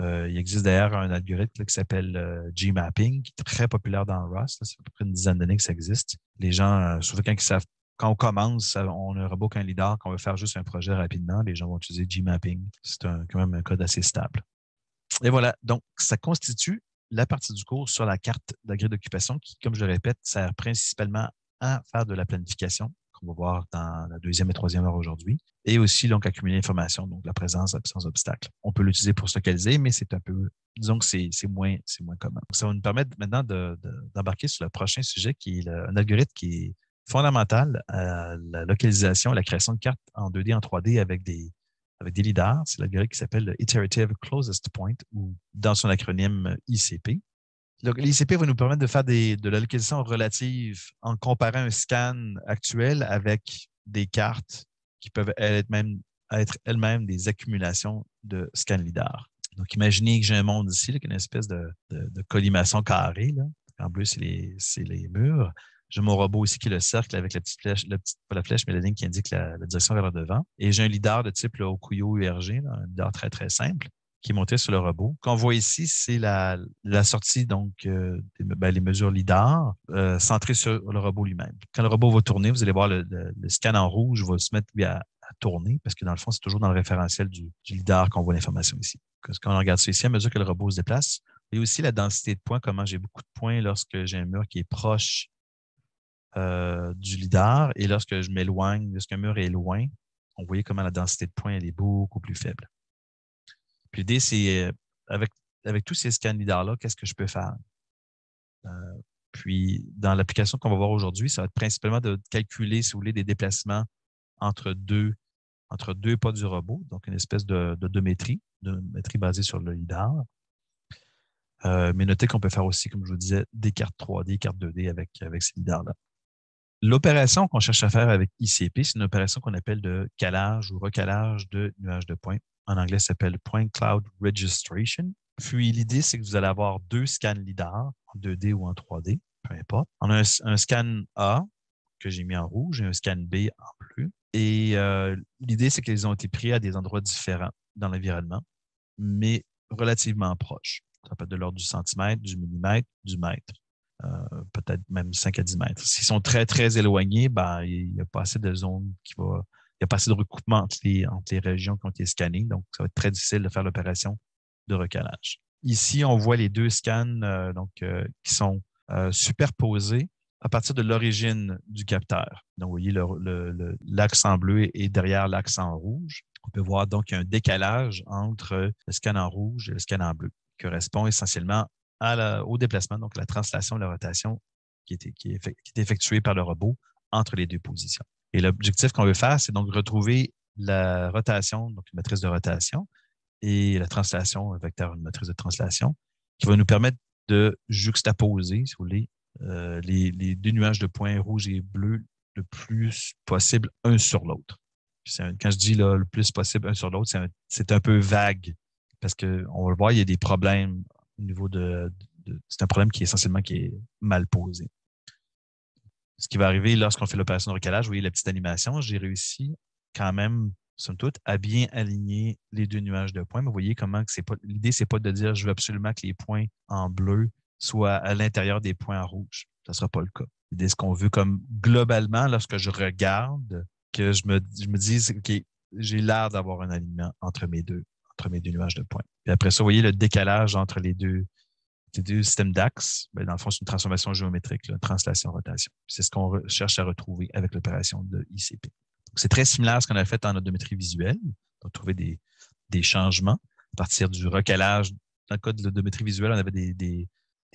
A: Euh, il existe d'ailleurs un algorithme qui s'appelle G-Mapping, qui est très populaire dans Rust. Ça fait à peu près une dizaine d'années que ça existe. Les gens, surtout quand savent, quand on commence, on a un robot qu'un leader, qu'on veut faire juste un projet rapidement, les gens vont utiliser G-Mapping. C'est quand même un code assez stable. Et voilà, donc ça constitue la partie du cours sur la carte de d'occupation qui, comme je le répète, sert principalement à faire de la planification, qu'on va voir dans la deuxième et troisième heure aujourd'hui, et aussi donc accumuler l'information, donc la présence, l'absence d'obstacles. On peut l'utiliser pour se localiser, mais c'est un peu, disons que c'est moins, c'est moins commun. Ça va nous permettre maintenant d'embarquer sur le prochain sujet qui est un algorithme qui est fondamental à la localisation la création de cartes en 2D, en 3D avec des, avec des leaders. C'est la qui s'appelle Iterative Closest Point ou dans son acronyme euh, ICP. Donc, l'ICP va nous permettre de faire de de localisation relative en comparant un scan actuel avec des cartes qui peuvent être, même, être elles-mêmes des accumulations de scans LIDAR. Donc, imaginez que j'ai un monde ici, qui une espèce de, collimation carrée. En bleu, c'est les, murs. J'ai mon robot ici qui est le cercle avec la petite flèche, la petite, pas la flèche, mais la ligne qui indique la, direction vers le devant. Et j'ai un lidar de type Okuyo URG, un leader très, très simple qui est monté sur le robot. Qu'on voit ici, c'est la, sortie, donc, euh, des, ben, les mesures LIDAR euh, centrées sur le robot lui-même. Quand le robot va tourner, vous allez voir le, scan en rouge va se mettre à, tourner parce que dans le fond, c'est toujours dans le référentiel du, LIDAR qu'on voit l'information ici. Quand on regarde ça ici, à mesure que le robot se déplace, et aussi la densité de points, comment j'ai beaucoup de points lorsque j'ai un mur qui est proche euh, du lidar, Et lorsque je m'éloigne, lorsqu'un mur est loin, on voyait comment la densité de points elle est beaucoup plus faible. Puis l'idée, c'est euh, avec, tous ces scans lidar là qu'est-ce que je peux faire? Euh, puis dans l'application qu'on va voir aujourd'hui, ça va être principalement de calculer, si vous voulez, des déplacements entre deux, entre deux pas du robot, donc une espèce de, de, de métrie, de métrie basée sur le LIDAR. mais notez qu'on peut faire aussi, comme je vous disais, des cartes 3D, des cartes 2D avec, avec ces LIDAR-là l'opération qu'on cherche à faire avec ICP, c'est une opération qu'on appelle de calage ou recalage de nuages de points. En anglais, ça s'appelle Point Cloud Registration. Puis l'idée, c'est que vous allez avoir deux scans LIDAR, en 2D ou en 3D, peu importe. On a un, scan A que j'ai mis en rouge et un scan B en bleu. Et euh, l'idée, c'est qu'ils ont été pris à des endroits différents dans l'environnement, mais relativement proches. Ça peut être de l'ordre du centimètre, du millimètre, du mètre. Euh, peut-être même 5 à 10 mètres. S'ils sont très, très éloignés, ben, il n'y a pas assez de zones qui va. Il n'y a pas assez de recoupement entre les, régions qui ont été scannées, donc ça va être très difficile de faire l'opération de recalage. Ici, on voit les deux scans euh, donc, euh, qui sont superposés à partir de l'origine du capteur. Donc, vous voyez, l'axe en bleu est derrière l'axe en rouge. On peut voir donc un décalage entre le scan en rouge et le scan en bleu, qui correspond essentiellement au déplacement, donc la translation, la rotation qui est, qui est, effectuée par le robot entre les deux positions. Et l'objectif qu'on veut faire, c'est donc retrouver la rotation, donc une matrice de rotation, et la translation, un vecteur, une matrice de translation, qui va nous permettre de juxtaposer, si vous voulez, euh, les, deux nuages de points rouges et bleus le plus possible un sur l'autre. Quand je dis le plus possible un sur l'autre, c'est un, un, peu vague parce qu'on va le voir, il y a des problèmes au niveau de, c'est un problème qui est essentiellement qui est mal posé. Ce qui va arriver lorsqu'on fait l'opération de recalage, vous voyez la petite animation, j'ai réussi quand même, somme toute, à bien aligner les deux nuages de points. Mais vous voyez comment c'est pas. L'idée, c'est pas de dire je veux absolument que les points en bleu soient à l'intérieur des points en rouge. Ce ne sera pas le cas. L'idée, ce qu'on veut comme globalement, lorsque je regarde, que je me, je me dise, OK, j'ai l'air d'avoir un alignement entre mes deux entre mes nuages de points. Puis après ça, vous voyez le décalage entre les deux, systèmes d'axes. Ben, dans le fond, c'est une transformation géométrique, translation-rotation. C'est ce qu'on cherche à retrouver avec l'opération de ICP. C'est très similaire à ce qu'on a fait en odométrie visuelle. On trouver des, des changements à partir du recalage. Dans le cas de l'odométrie visuelle, on avait des,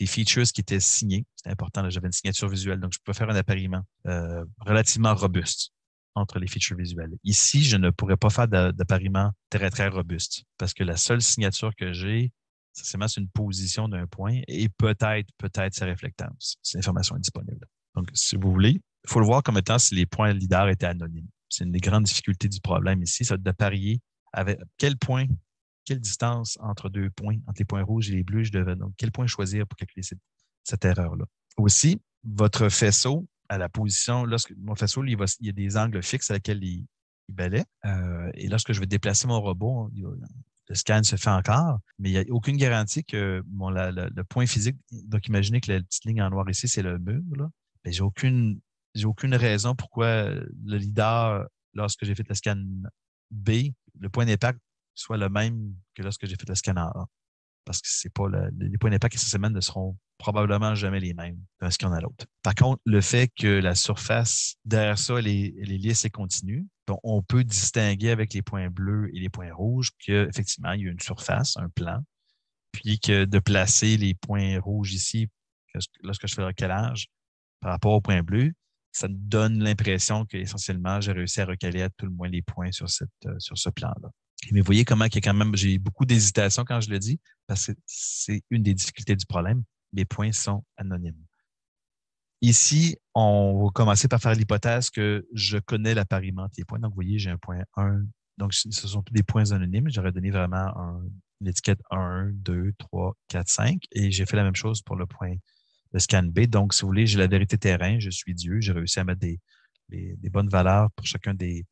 A: features qui étaient signées. C'était important, j'avais une signature visuelle, donc je pouvais faire un appareillement euh, relativement robuste entre les features visuelles. Ici, je ne pourrais pas faire d'appariement très, très robuste parce que la seule signature que j'ai, c'est une position d'un point et peut-être, peut-être sa réflectance. C'est l'information est disponible. Donc, si vous voulez, il faut le voir comme étant si les points leaders étaient anonymes. C'est une des grandes difficultés du problème ici, c'est de parier avec quel point, quelle distance entre deux points, entre les points rouges et les bleus, je devais donc quel point choisir pour calculer cette erreur-là. Aussi, votre faisceau à la position, lorsque mon faisceau, il, y a des angles fixes à lesquels il, il euh, et lorsque je vais déplacer mon robot, le scan se fait encore, mais il n'y a aucune garantie que le point physique, donc imaginez que la petite ligne en noir ici, c'est le mur, mais j'ai aucune, aucune raison pourquoi le leader, lorsque j'ai fait le scan B, le point d'impact soit le même que lorsque j'ai fait le scan A. Parce que c'est pas les points d'impact qui se semaine ne seront probablement jamais les mêmes parce qu'il y en a l'autre. Par contre, le fait que la surface derrière ça, elle est, est continue, donc ben, on peut distinguer avec les points bleus et les points rouges qu'effectivement, il y a une surface, un plan, puis que de placer les points rouges ici, lorsque je fais le recalage, par rapport aux points bleus, ça donne l'impression qu'essentiellement, j'ai réussi à recaler à tout le moins les points sur, cette, euh, sur ce plan-là. Mais vous voyez comment qu'il y a quand même, j'ai beaucoup d'hésitation quand je le dis, parce que c'est une des difficultés du problème mes points sont anonymes. Ici, on va commencer par faire l'hypothèse que je connais l'appariement des points. Donc, vous voyez, j'ai un point 1. Donc, ce sont des points anonymes. J'aurais donné vraiment une étiquette 1, 2, 3, 4, 5. Et j'ai fait la même chose pour le point, de scan B. Donc, si vous voulez, j'ai la vérité terrain. Je suis Dieu. J'ai réussi à mettre des, bonnes valeurs pour chacun des,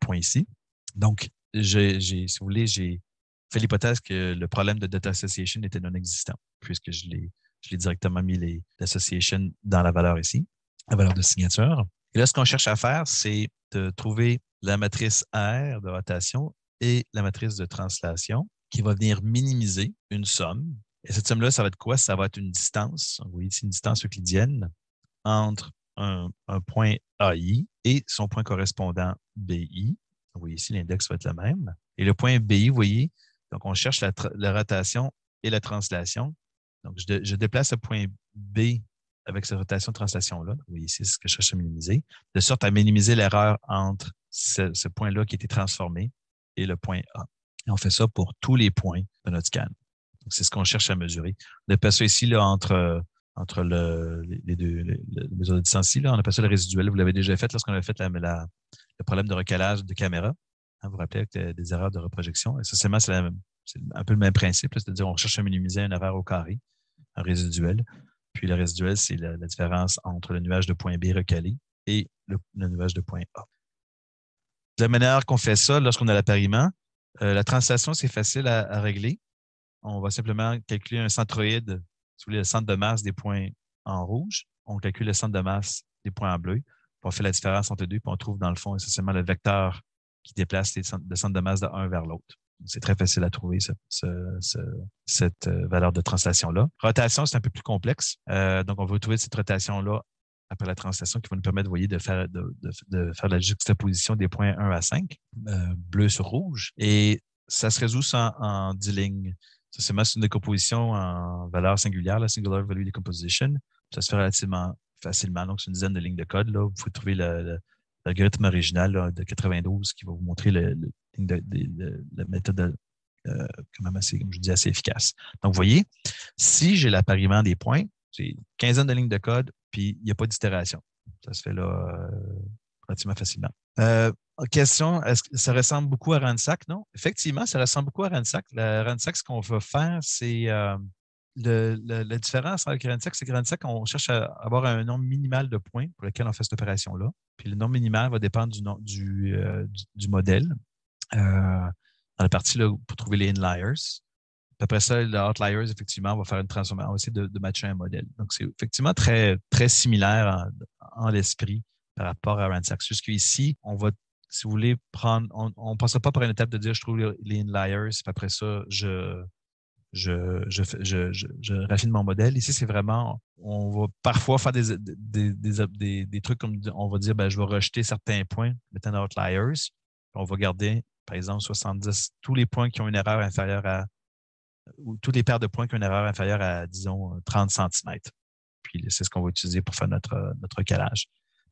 A: points ici. Donc, j'ai, si vous voulez, j'ai fait l'hypothèse que le problème de data association était non existant, puisque je l'ai, directement mis les l'association dans la valeur ici, la valeur de signature. Et là, ce qu'on cherche à faire, c'est de trouver la matrice R de rotation et la matrice de translation qui va venir minimiser une somme. Et cette somme-là, ça va être quoi? Ça va être une distance, vous voyez ici une distance euclidienne entre un, un point AI et son point correspondant BI. Vous voyez ici, l'index va être le même. Et le point BI, vous voyez, donc, on cherche la, rotation et la translation. Donc, je, déplace le point B avec cette rotation-translation-là. Oui, ici, c'est ce que je cherche à minimiser, de sorte à minimiser l'erreur entre ce, point-là qui était transformé et le point A. Et on fait ça pour tous les points de notre scan. C'est ce qu'on cherche à mesurer. On a passé ici entre, entre les deux mesures de distance. on a passé le résiduel. Vous l'avez déjà fait lorsqu'on avait fait le problème de recalage de caméra vous hein, vous rappelez avec euh, des erreurs de reprojection. Essentiellement, c'est un peu le même principe, c'est-à-dire on cherche à minimiser un erreur au carré, un résiduel. Puis le résiduel, c'est la, différence entre le nuage de point B recalé et le, nuage de point A. De la manière qu'on fait ça, lorsqu'on a l'appariement, euh, la translation, c'est facile à, régler. On va simplement calculer un centroïde, si vous voulez, le centre de masse des points en rouge. On calcule le centre de masse des points en bleu. on fait la différence entre les deux, puis on trouve dans le fond essentiellement le vecteur qui déplace les centres, de masse d'un vers l'autre. C'est très facile à trouver cette euh, valeur de translation-là. Rotation, c'est un peu plus complexe. Euh, donc, on va trouver cette rotation-là après la translation qui va nous permettre, vous voyez, de faire, de, faire la juxtaposition des points 1 à 5, euh, bleu sur rouge. Et ça se résout en, en 10 lignes. Ça, c'est une décomposition en valeur singulière, la singular value decomposition. Ça se fait relativement facilement. Donc, c'est une dizaine de lignes de code. Là, vous pouvez trouver le, l'algorithme original de 92 qui va vous montrer la méthode euh, quand assez, comme je dis, assez efficace. Donc, vous voyez, si j'ai l'appariement des points, c'est une quinzaine de lignes de code, puis il n'y a pas d'itération. Ça se fait là euh, relativement facilement. Euh, question, est-ce que ça ressemble beaucoup à RANSAC, Non? Effectivement, ça ressemble beaucoup à RANSAC. Ransack, ce qu'on veut faire, c'est la différence avec grain c'est que on cherche à avoir un nombre minimal de points pour lesquels on fait cette opération-là. Puis le nombre minimal va dépendre du, nom, du, euh, modèle. Euh, dans la partie là, pour trouver les inliers. après ça, les outliers, effectivement, on va faire une transformation. On va essayer de, matcher un modèle. Donc, c'est effectivement très, très similaire en, l'esprit par rapport à Ransac. Jusqu'ici, qu'ici, on va si vous voulez prendre, on ne passera pas par une étape de dire je trouve les inliers, puis après ça, je, je, je, je, je, raffine mon modèle. Ici, c'est vraiment, on va parfois faire des, des, des, des trucs comme on va dire, ben, je vais rejeter certains points, mettre un outliers. On va garder, par exemple, 70, tous les points qui ont une erreur inférieure à, ou toutes les paires de points qui ont une erreur inférieure à, disons, 30 cm. Puis c'est ce qu'on va utiliser pour faire notre, notre calage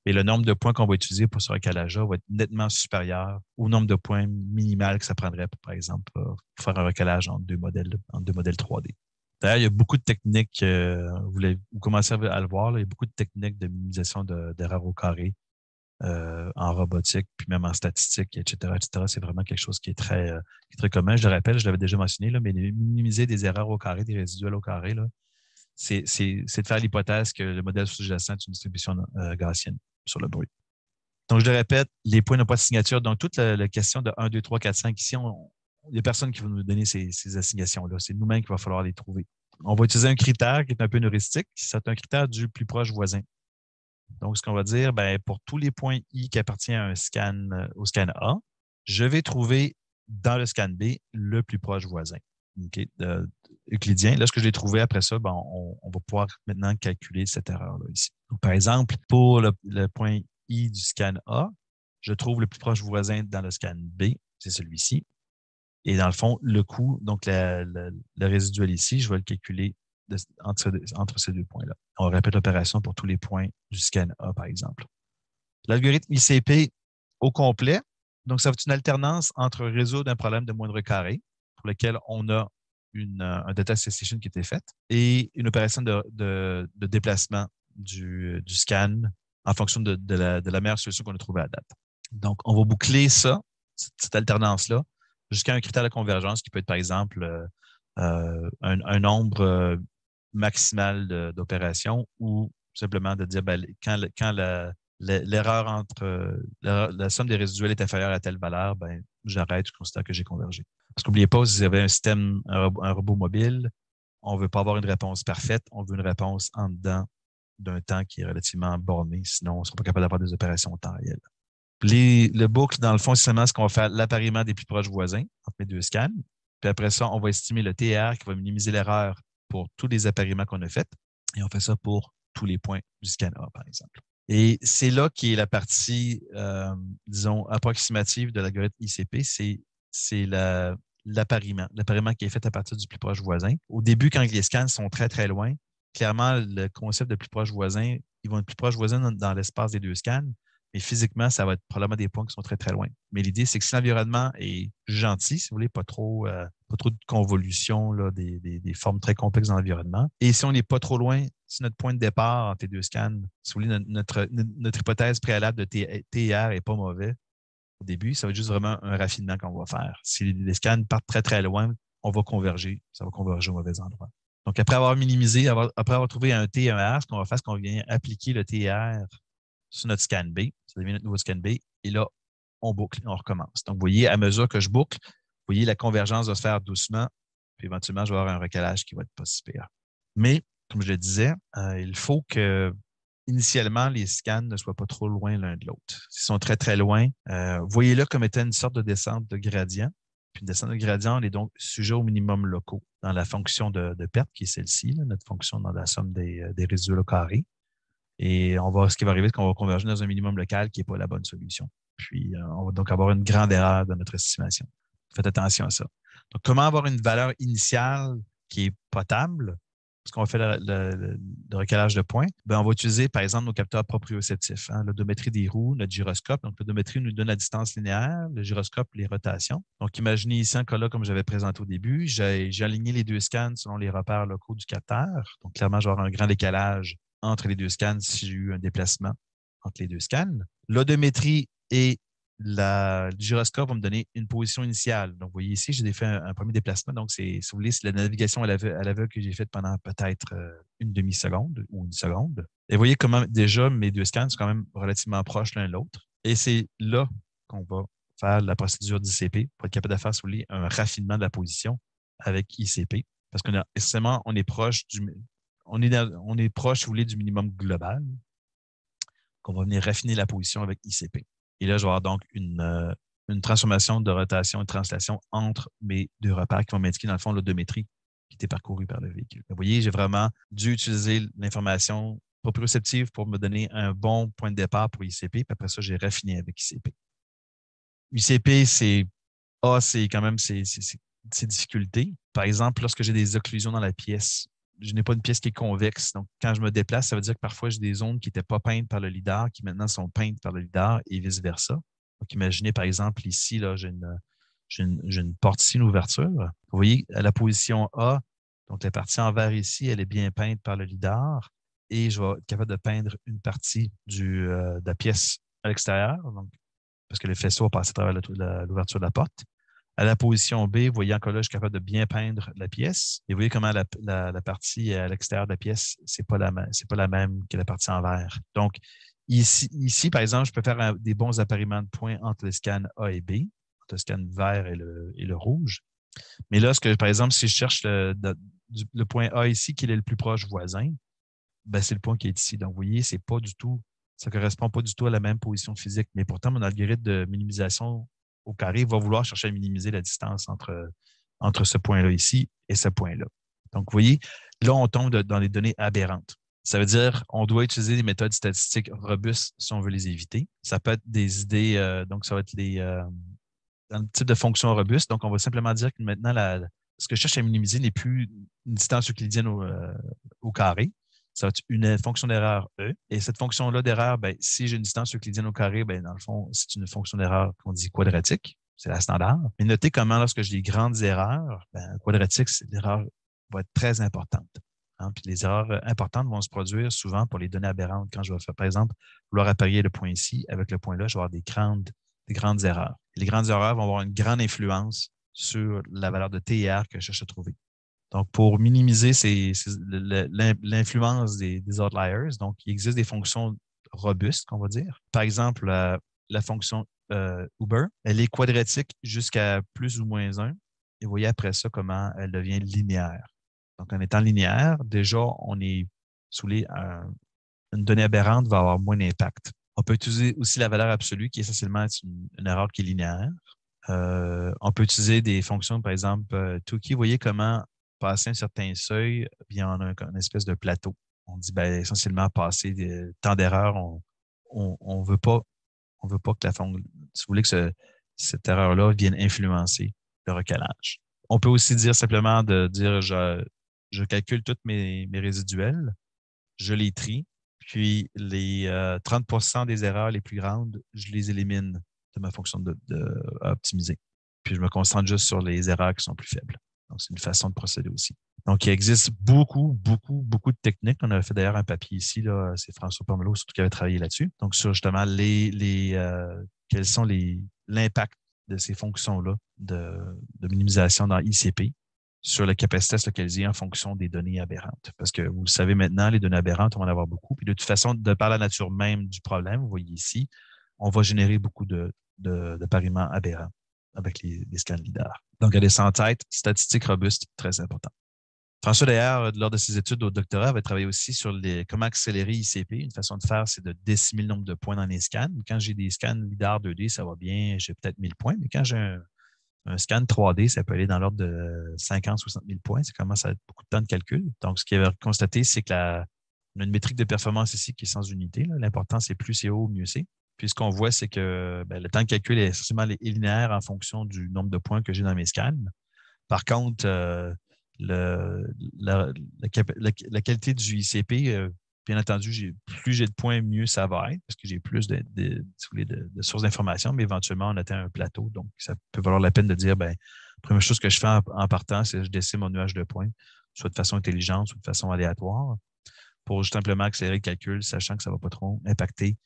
A: mais le nombre de points qu'on va utiliser pour ce recalage-là va être nettement supérieur au nombre de points minimal que ça prendrait, par exemple, pour faire un recalage entre deux modèles, entre deux modèles 3D. D'ailleurs, il y a beaucoup de techniques, euh, vous, commencez à le voir, il y a beaucoup de techniques de minimisation d'erreurs au carré euh, en robotique, puis même en statistique, etc. etc. C'est vraiment quelque chose qui est très, euh, très commun. Je le rappelle, je l'avais déjà mentionné, là, mais minimiser des erreurs au carré, des résiduels au carré, c'est de faire l'hypothèse que le modèle sous-jacent est une distribution gaussienne sur le bruit. Donc, je le répète, les points n'ont pas de signature. Donc, toute la, question de 1, 2, 3, 4, 5, ici, on, il n'y a personne qui va nous donner ces, ces assignations-là. C'est nous-mêmes qu'il va falloir les trouver. On va utiliser un critère qui est un peu heuristique. C'est un critère du plus proche voisin. Donc, ce qu'on va dire, bien, pour tous les points I qui appartiennent à un scan, euh, au scan A, je vais trouver dans le scan B le plus proche voisin euclidien. Lorsque je l'ai trouvé après ça, ben, on, va pouvoir maintenant calculer cette erreur-là ici. par exemple, pour le, point I du scan A, je trouve le plus proche voisin dans le scan B, c'est celui-ci. Et dans le fond, le coût, donc le résiduel ici, je vais le calculer entre, entre ces deux points-là. On répète l'opération pour tous les points du scan A, par exemple. L'algorithme ICP au complet, donc ça va être une alternance entre résoudre un problème de moindre carré, pour lequel on a une, euh, un data cessation qui était faite et une opération de, déplacement du, scan en fonction de, la, la, meilleure solution qu'on a trouvée à date. Donc, on va boucler ça, cette, alternance-là, jusqu'à un critère de convergence qui peut être, par exemple, euh, euh, un, nombre maximal d'opérations ou simplement de dire ben, quand, la, l'erreur entre la, somme des résiduels est inférieure à telle valeur, ben, j'arrête, je constate que j'ai convergé. Parce qu'oubliez pas, si vous avez un système, un, robot mobile, on ne veut pas avoir une réponse parfaite, on veut une réponse en dedans d'un temps qui est relativement borné, sinon on ne sera pas capable d'avoir des opérations en temps réel. Les, le boucle, dans le fond, c'est seulement ce qu'on va faire l'appariement des plus proches voisins entre mes deux scans. Puis après ça, on va estimer le TR qui va minimiser l'erreur pour tous les appariements qu'on a faits. Et on fait ça pour tous les points du scanner, par exemple. Et c'est là qui est la partie, euh, disons, approximative de l'algorithme ICP, c'est c'est l'appariement. L'appariement qui est fait à partir du plus proche voisin. Au début, quand les scans sont très, très loin, clairement, le concept de plus proche voisin, ils vont être plus proches voisins dans, l'espace des deux scans, mais physiquement, ça va être probablement des points qui sont très, très loin. Mais l'idée, c'est que si l'environnement est gentil, si vous voulez, pas trop, euh, pas trop de convolution des, formes très complexes dans l'environnement, et si on n'est pas trop loin, si notre point de départ entre les deux scans, si vous voulez, notre, hypothèse préalable de TIR n'est pas mauvais, au début. Ça va être juste vraiment un raffinement qu'on va faire. Si les scans partent très, très loin, on va converger. Ça va converger au mauvais endroit. Donc, après avoir minimisé, après avoir trouvé un T ce qu'on va faire, c'est qu'on vient appliquer le TR sur notre scan B. Ça devient notre nouveau scan B. Et là, on boucle on recommence. Donc, vous voyez, à mesure que je boucle, vous voyez, la convergence va se faire doucement. Puis éventuellement, je vais avoir un recalage qui va être pas si pire. Mais, comme je le disais, euh, il faut que initialement, les scans ne soient pas trop loin l'un de l'autre. S'ils sont très, très loin, euh, voyez-le comme étant une sorte de descente de gradient. Puis une descente de gradient, on est donc sujet au minimum locaux dans la fonction de, perte, qui est celle-ci, notre fonction dans la somme des, euh, des résidus carrés. Et on ce qui va arriver, c'est qu'on va converger dans un minimum local qui n'est pas la bonne solution. Puis, euh, on va donc avoir une grande erreur dans notre estimation. Faites attention à ça. Donc, comment avoir une valeur initiale qui est potable? parce qu'on fait le, recalage de points, ben, on va utiliser, par exemple, nos capteurs proprioceptifs, hein, l'odométrie des roues, notre gyroscope. Donc, l'odométrie nous donne la distance linéaire, le gyroscope, les rotations. Donc, imaginez ici un cas-là, comme j'avais présenté au début, j'ai aligné les deux scans selon les repères locaux du capteur. Donc, clairement, je vais avoir un grand décalage entre les deux scans si j'ai eu un déplacement entre les deux scans. L'odométrie et le gyroscope va me donner une position initiale. Donc, vous voyez ici, j'ai fait un, premier déplacement. Donc, c'est, si vous voulez, c'est la navigation à l'aveugle que j'ai faite pendant peut-être euh, une demi-seconde ou une seconde. Et vous voyez comment déjà mes deux scans sont quand même relativement proches l'un de l'autre. Et c'est là qu'on va faire la procédure d'ICP pour être capable de faire, si vous voulez, un raffinement de la position avec ICP. Parce qu'on on est proche du, on est, on est proche, si vous voulez, du minimum global qu'on va venir raffiner la position avec ICP. Et là, je vais avoir donc euh, une, transformation de rotation et de translation entre mes deux repères qui vont m'indiquer, dans le fond, l'odométrie qui était parcourue par le véhicule. Vous voyez, j'ai vraiment dû utiliser l'information proprioceptive pour me donner un bon point de départ pour ICP, puis après ça, j'ai raffiné avec ICP. ICP, c'est oh, c'est quand même ses, difficultés. Par exemple, lorsque j'ai des occlusions dans la pièce, je n'ai pas une pièce qui est convexe. Donc, quand je me déplace, ça veut dire que parfois, j'ai des zones qui n'étaient pas peintes par le LIDAR, qui maintenant sont peintes par le LIDAR et vice-versa. Donc, imaginez, par exemple, ici, là, j'ai une, porte ici, une ouverture. Vous voyez, à la position A, donc la partie en vert ici, elle est bien peinte par le LIDAR et je vais être capable de peindre une partie du, euh, de la pièce à l'extérieur, parce que le faisceau a à travers l'ouverture de la porte à la position B, vous voyez encore là, je suis capable de bien peindre la pièce. Et vous voyez comment la, partie euh, à l'extérieur de la pièce, ce n'est pas, pas, la même que la partie en vert. Donc, ici, ici par exemple, je peux faire des bons appariements de points entre le scan A et B, entre le scan vert et le, et le rouge. Mais là, par exemple, si je cherche le, point A ici, qui est le plus proche voisin, ben, c'est le point qui est ici. Donc, vous voyez, c'est pas du tout, ça ne correspond pas du tout à la même position physique. Mais pourtant, mon algorithme de minimisation au carré va vouloir chercher à minimiser la distance entre, entre ce point-là ici et ce point-là. Donc, vous voyez, là, on tombe dans les données aberrantes. Ça veut dire qu'on doit utiliser des méthodes statistiques robustes si on veut les éviter. Ça peut être des idées, euh, donc ça va être les, types euh, type de fonction robuste. Donc, on va simplement dire que maintenant, ce que je cherche à minimiser n'est plus une distance euclidienne au euh, carré, ça va une euh, fonction d'erreur E. Et cette fonction-là d'erreur, ben, si j'ai une distance euclidienne au carré, ben, dans le fond, c'est une fonction d'erreur qu'on dit quadratique. C'est la standard. Mais notez comment, lorsque j'ai des grandes erreurs, ben, quadratique, l'erreur va être très importante. Hein. Puis les erreurs euh, importantes vont se produire souvent pour les données aberrantes. Quand je vais faire, par exemple, vouloir apparier le point ici avec le point là, je vais avoir des grandes, grandes erreurs. les grandes erreurs vont avoir une grande influence sur la valeur de TIR que je cherche à trouver. Donc, pour minimiser l'influence des, outliers, donc il existe des fonctions robustes, qu'on va dire. Par exemple, euh, la fonction euh, Uber, elle est quadratique jusqu'à plus ou moins 1. Et vous voyez après ça comment elle devient linéaire. Donc, en étant linéaire, déjà, on est sous les. Euh, une donnée aberrante va avoir moins d'impact. On peut utiliser aussi la valeur absolue, qui est essentiellement une erreur qui est linéaire. on peut utiliser des fonctions, par exemple, Tukey, Vous voyez comment passer un certain seuil, on a un, une espèce de plateau. On dit ben, essentiellement, passer des, tant d'erreurs, on ne veut, pas, veut pas que la si vous voulez que cette erreur-là vienne influencer le recalage. On peut aussi dire simplement de dire je, calcule toutes mes, mes résiduels, je les trie, puis les 30 euh, des erreurs les plus grandes, je les élimine de ma fonction de, optimiser. Puis je me concentre juste sur les erreurs qui sont plus faibles. Donc, c'est une façon de procéder aussi. Donc, il existe beaucoup, beaucoup, beaucoup de techniques. On avait fait d'ailleurs un papier ici, c'est François Pomelo surtout qui avait travaillé là-dessus. Donc, sur justement les, euh, quels sont les l'impact de ces fonctions-là de, minimisation dans ICP sur la capacité à se localiser en fonction des données aberrantes. Parce que vous le savez maintenant, les données aberrantes, on va en avoir beaucoup. Puis de toute façon, de par la nature même du problème, vous voyez ici, on va générer beaucoup de, de, de pariments aberrants avec les, scans LIDAR. Donc, elle est sans tête, statistique robuste, très important. François, d'ailleurs, lors de ses études au doctorat, avait travaillé aussi sur comment accélérer ICP. Une façon de faire, c'est de décimer le nombre de points dans les scans. Quand j'ai des scans LIDAR 2D, ça va bien, j'ai peut-être 1000 points, mais quand j'ai un, scan 3D, ça peut aller dans l'ordre de 50, 60 000 points. Ça commence à être beaucoup de temps de calcul. Donc, ce qu'il avait constaté, c'est que la, a une métrique de performance ici qui est sans unité. L'important, c'est plus c'est haut, mieux c'est. Puis ce qu'on voit, c'est que ben, le temps de calcul est essentiellement linéaire en fonction du nombre de points que j'ai dans mes scans. Par contre, euh, la, qualité du ICP, euh, bien entendu, plus j'ai de points, mieux ça va être, parce que j'ai plus de, sources d'informations, mais éventuellement, on atteint un plateau. Donc, ça peut valoir la peine de dire, ben la première chose que je fais en, partant, c'est que je dessine mon nuage de points, soit de façon intelligente, soit de façon aléatoire, pour simplement accélérer le calcul, sachant que ça ne va pas trop impacter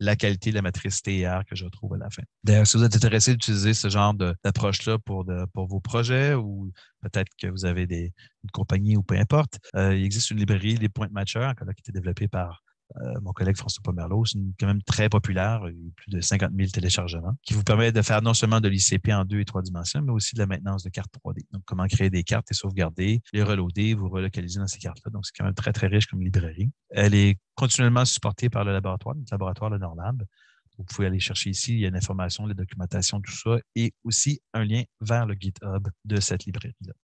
A: la qualité de la matrice TR que je trouve à la fin. D'ailleurs, si vous êtes intéressé d'utiliser ce genre d'approche-là pour, pour vos projets ou peut-être que vous avez des, une compagnie ou peu importe, euh, il existe une librairie, les points de qui a été développée par euh, mon collègue François Pomerleau, c'est quand même très populaire, plus de 50 000 téléchargements, qui vous permet de faire non seulement de l'ICP en deux et trois dimensions, mais aussi de la maintenance de cartes 3D. Donc, comment créer des cartes et sauvegarder, les reloader, vous relocaliser dans ces cartes-là. Donc, c'est quand même très, très riche comme librairie. Elle est continuellement supportée par le laboratoire, le laboratoire Le NordLab. Vous pouvez aller chercher ici, il y a l'information, la documentation, tout ça, et aussi un lien vers le GitHub de cette librairie-là.